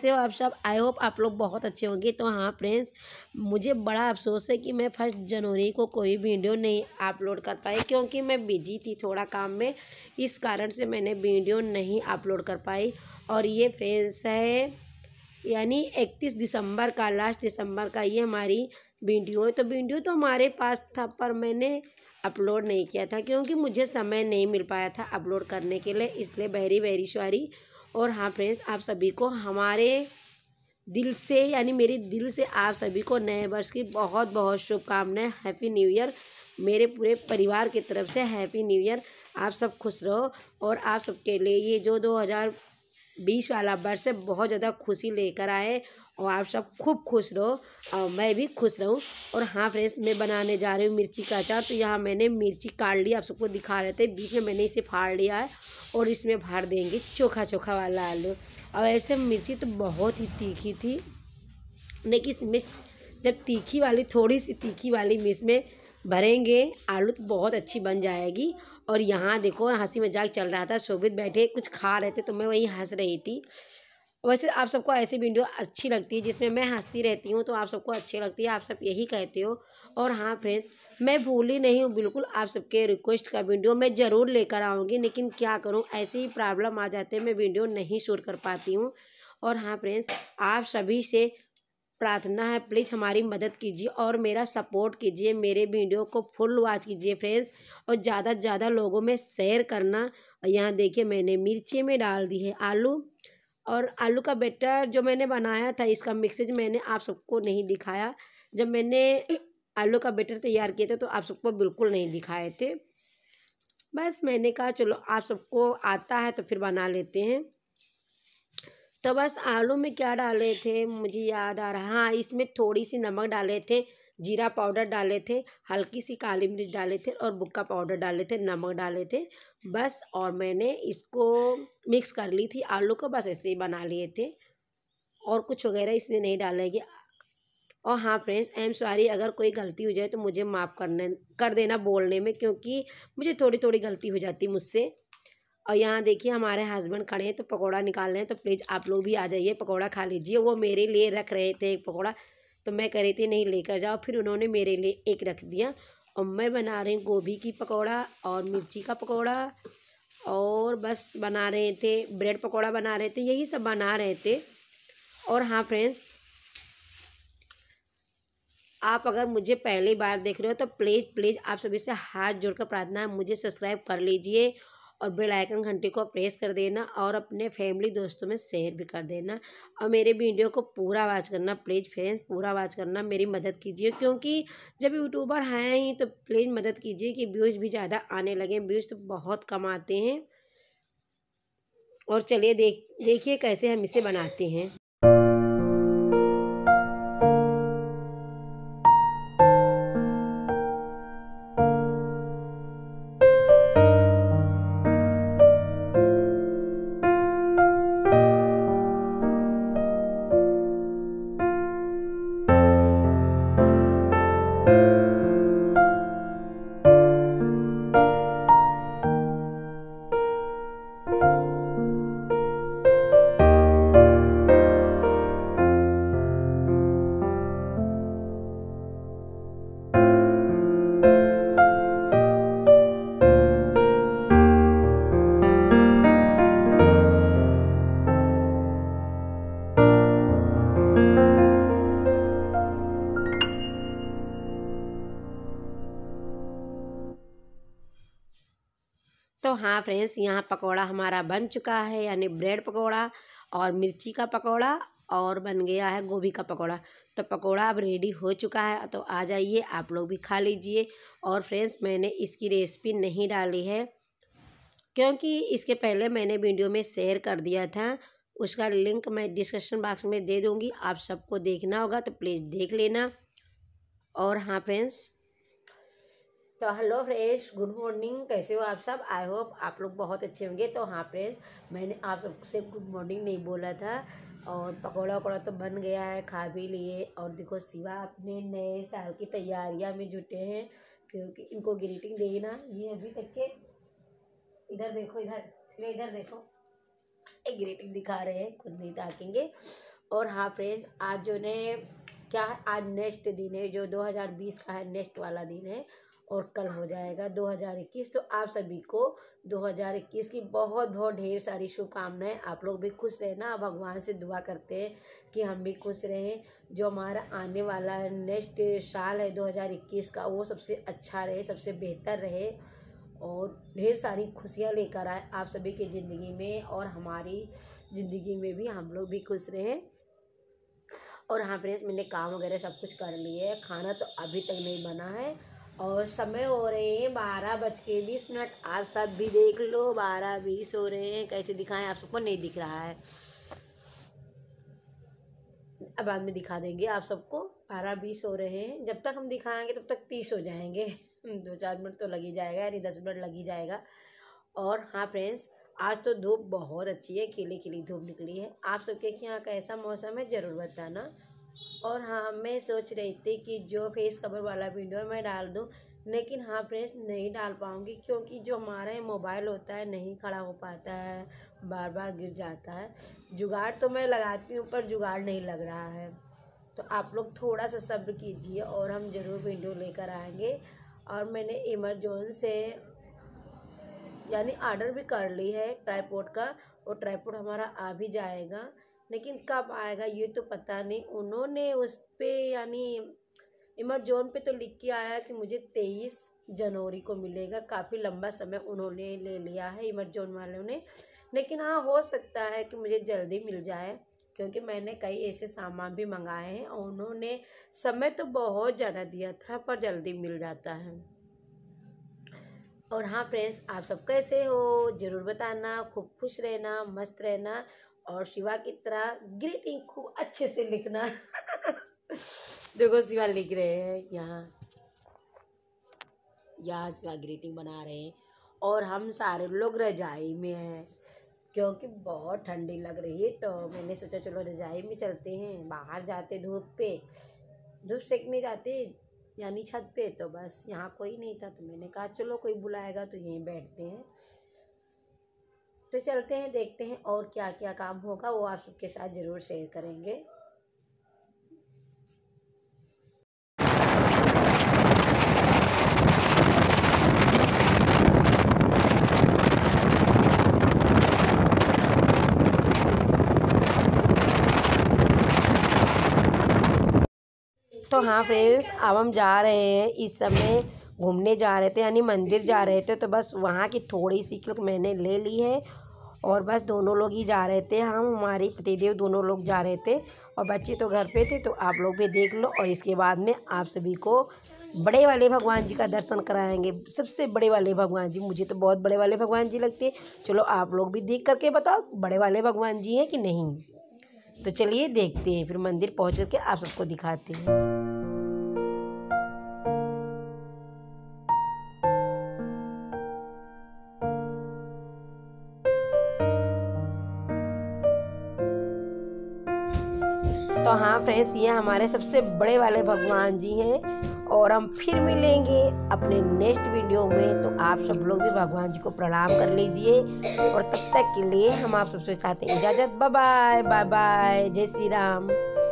कैसे हो आप सब आई होप आप लोग बहुत अच्छे होंगे तो हाँ फ्रेंड्स मुझे बड़ा अफसोस है कि मैं फर्स्ट जनवरी को कोई वीडियो नहीं अपलोड कर पाई क्योंकि मैं बिजी थी थोड़ा काम में इस कारण से मैंने वीडियो नहीं अपलोड कर पाई और ये फ्रेंड्स है यानी इकतीस दिसंबर का लास्ट दिसंबर का ये हमारी वीडियो है तो वीडियो तो हमारे पास था पर मैंने अपलोड नहीं किया था क्योंकि मुझे समय नहीं मिल पाया था अपलोड करने के लिए इसलिए बहरी बहरी सॉरी और हाँ फ्रेंड्स आप सभी को हमारे दिल से यानी मेरे दिल से आप सभी को नए वर्ष की बहुत बहुत शुभकामनाएं हैप्पी न्यू ईयर मेरे पूरे परिवार की तरफ से हैप्पी न्यू ईयर आप सब खुश रहो और आप सबके लिए ये जो दो हजार बीस वाला वर्ष है बहुत ज़्यादा खुशी लेकर आए और आप सब खूब खुश रहो और मैं भी खुश रहूँ और हाँ फ्रेंड्स मैं बनाने जा रही हूँ मिर्ची का अचार तो यहाँ मैंने मिर्ची काट ली आप सबको दिखा रहे थे बीच में मैंने इसे फाड़ लिया है और इसमें भर देंगे चोखा चोखा वाला आलू और ऐसे मिर्ची तो बहुत ही तीखी थी लेकिन इसमें जब तीखी वाली थोड़ी सी तीखी वाली मिर्च में भरेंगे आलू तो बहुत अच्छी बन जाएगी और यहाँ देखो हंसी मजाक चल रहा था शोभित बैठे कुछ खा रहे थे तो मैं वहीं हंस रही थी वैसे आप सबको ऐसी वीडियो अच्छी लगती है जिसमें मैं हंसती रहती हूँ तो आप सबको अच्छी लगती है आप सब यही कहते हो और हाँ फ्रेंड्स मैं भूली नहीं हूँ बिल्कुल आप सबके रिक्वेस्ट का वीडियो मैं ज़रूर लेकर आऊँगी लेकिन क्या करूँ ऐसी ही प्रॉब्लम आ जाते मैं वीडियो नहीं शूट कर पाती हूँ और हाँ फ्रेंड्स आप सभी से प्रार्थना है प्लीज़ हमारी मदद कीजिए और मेरा सपोर्ट कीजिए मेरे वीडियो को फुल वॉच कीजिए फ्रेंड्स और ज़्यादा से ज़्यादा लोगों में शेयर करना यहाँ देखिए मैंने मिर्ची में डाल दी है आलू और आलू का बेटर जो मैंने बनाया था इसका मिक्सेज मैंने आप सबको नहीं दिखाया जब मैंने आलू का बेटर तैयार किया था तो आप सबको बिल्कुल नहीं दिखाए थे बस मैंने कहा चलो आप सबको आता है तो फिर बना लेते हैं तो बस आलू में क्या डाले थे मुझे याद आ रहा हाँ इसमें थोड़ी सी नमक डाले थे जीरा पाउडर डाले थे हल्की सी काली मिर्च डाले थे और बुक्का पाउडर डाले थे नमक डाले थे बस और मैंने इसको मिक्स कर ली थी आलू को बस ऐसे ही बना लिए थे और कुछ वगैरह इसमें नहीं डालेगी और हाँ फ्रेंड्स आई एम सॉरी अगर कोई गलती हो जाए तो मुझे माफ़ करने कर देना बोलने में क्योंकि मुझे थोड़ी थोड़ी गलती हो जाती मुझसे और यहाँ देखिए हमारे हस्बैंड खड़े हैं तो पकौड़ा निकाल रहे हैं तो प्लीज़ आप लोग भी आ जाइए पकौड़ा खा लीजिए वो मेरे लिए रख रहे थे एक पकौड़ा तो मैं कह रही थी नहीं लेकर जाओ फिर उन्होंने मेरे लिए एक रख दिया और मैं बना रही हूँ गोभी की पकौड़ा और मिर्ची का पकौड़ा और बस बना रहे थे ब्रेड पकौड़ा बना रहे थे यही सब बना रहे थे और हाँ फ्रेंड्स आप अगर मुझे पहली बार देख रहे हो तो प्लीज़ प्लीज़ आप सभी से हाथ जोड़कर प्रार्थना मुझे सब्सक्राइब कर लीजिए और बेल आइकन घंटी को प्रेस कर देना और अपने फैमिली दोस्तों में शेयर भी कर देना और मेरे वीडियो को पूरा वाच करना प्लीज़ फ्रेंड्स पूरा वाच करना मेरी मदद कीजिए क्योंकि जब यूट्यूबर हैं ही तो प्लीज़ मदद कीजिए कि व्यूज़ भी ज़्यादा आने लगे व्यूज़ तो बहुत कम आते हैं और चलिए देख देखिए कैसे हम इसे बनाते हैं हाँ फ्रेंड्स यहाँ पकौड़ा हमारा बन चुका है यानी ब्रेड पकौड़ा और मिर्ची का पकौड़ा और बन गया है गोभी का पकौड़ा तो पकौड़ा अब रेडी हो चुका है तो आ जाइए आप लोग भी खा लीजिए और फ्रेंड्स मैंने इसकी रेसिपी नहीं डाली है क्योंकि इसके पहले मैंने वीडियो में शेयर कर दिया था उसका लिंक मैं डिस्क्रिप्शन बॉक्स में दे दूँगी आप सबको देखना होगा तो प्लीज़ देख लेना और हाँ फ्रेंड्स तो हेलो फ्रेंड्स गुड मॉर्निंग कैसे हो आप सब आई होप आप लोग बहुत अच्छे होंगे तो हाँ फ्रेंड्स मैंने आप सबसे गुड मॉर्निंग नहीं बोला था और पकौड़ा वकौड़ा तो बन गया है खा भी लिए और देखो सिवा अपने नए साल की तैयारियां में जुटे हैं क्योंकि इनको ग्रीटिंग देगी ना ये अभी तक के इधर देखो इधर सिवा इधर देखो एक ग्रीटिंग दिखा रहे हैं खुद नहीं ताकेंगे और हाँ फ्रेंड्स आज जो ने क्या है आज नेक्स्ट दिन है जो 2020 का है नेक्स्ट वाला दिन है और कल हो जाएगा 2021 तो आप सभी को 2021 की बहुत बहुत ढेर सारी शुभकामनाएं आप लोग भी खुश रहना भगवान से दुआ करते हैं कि हम भी खुश रहें जो हमारा आने वाला नेक्स्ट साल है 2021 का वो सबसे अच्छा रहे सबसे बेहतर रहे और ढेर सारी खुशियाँ लेकर आए आप सभी की ज़िंदगी में और हमारी ज़िंदगी में भी हम लोग भी खुश रहें और हाँ फ्रेंड्स मैंने काम वगैरह सब कुछ कर लिए है खाना तो अभी तक नहीं बना है और समय हो रहे हैं बारह बज के बीस मिनट आप सब भी देख लो बारह बीस हो रहे हैं कैसे दिखाएं आप सबको नहीं दिख रहा है अब बाद में दिखा देंगे आप सबको बारह बीस हो रहे हैं जब तक हम दिखाएंगे तब तक तीस हो जाएंगे दो चार मिनट तो लग ही जाएगा यानी दस मिनट लग ही जाएगा और हाँ फ्रेंड्स आज तो धूप बहुत अच्छी है खिली खिली धूप निकली है आप सबके यहाँ कैसा मौसम है ज़रूर बताना और हाँ मैं सोच रही थी कि जो फेस कवर वाला वीडियो मैं डाल दूँ लेकिन हाँ फ्रेंड्स नहीं डाल पाऊँगी क्योंकि जो हमारा ये मोबाइल होता है नहीं खड़ा हो पाता है बार बार गिर जाता है जुगाड़ तो मैं लगाती हूँ पर जुगाड़ नहीं लग रहा है तो आप लोग थोड़ा सा सब्र कीजिए और हम ज़रूर वीडियो लेकर आएंगे और मैंने इमरजोन से यानी आर्डर भी कर ली है ट्राईपोर्ट का और ट्राईपोर्ट हमारा आ भी जाएगा लेकिन कब आएगा ये तो पता नहीं उन्होंने उस पर यानी इमरजोन पे तो लिख के आया कि मुझे तेईस जनवरी को मिलेगा काफ़ी लंबा समय उन्होंने ले लिया है इमरजोन वालों ने लेकिन हाँ हो सकता है कि मुझे जल्दी मिल जाए क्योंकि मैंने कई ऐसे सामान भी मंगाए हैं और उन्होंने समय तो बहुत ज़्यादा दिया था पर जल्दी मिल जाता है और हाँ फ्रेंड्स आप सब कैसे हो ज़रूर बताना खूब खुश रहना मस्त रहना और शिवा की तरह ग्रीटिंग खूब अच्छे से लिखना देखो शिवा लिख रहे हैं यहाँ यहाँ शिवा ग्रीटिंग बना रहे हैं और हम सारे लोग रजाई में हैं क्योंकि बहुत ठंडी लग रही है तो मैंने सोचा चलो रजाई में चलते हैं बाहर जाते धूप पे धूप सेकने जाते यानी छत पे तो बस यहाँ कोई नहीं था तो मैंने कहा चलो कोई बुलाएगा तो यहीं बैठते हैं तो चलते हैं देखते हैं और क्या क्या काम होगा वो आप सबके साथ ज़रूर शेयर करेंगे तो हाँ फ्रेंड्स अब हम जा रहे हैं इस समय घूमने जा रहे थे यानी मंदिर जा रहे थे तो बस वहाँ की थोड़ी सी क्लिप मैंने ले ली है और बस दोनों लोग ही जा रहे थे हम हमारे पतिदेव दोनों लोग जा रहे थे और बच्चे तो घर पे थे तो आप लोग भी देख लो और इसके बाद में आप सभी को बड़े वाले भगवान जी का दर्शन कराएंगे सबसे बड़े वाले भगवान जी मुझे तो बहुत बड़े वाले भगवान जी लगते हैं चलो आप लोग भी देख करके बताओ बड़े वाले भगवान जी हैं कि नहीं तो चलिए देखते हैं फिर मंदिर पहुँच करके आप सबको दिखाते हैं गणेश ये हमारे सबसे बड़े वाले भगवान जी हैं और हम फिर मिलेंगे अपने नेक्स्ट वीडियो में तो आप सब लोग भी भगवान जी को प्रणाम कर लीजिए और तब तक के लिए हम आप सबसे चाहते हैं इजाज़त बाय बाय बाय जय श्री राम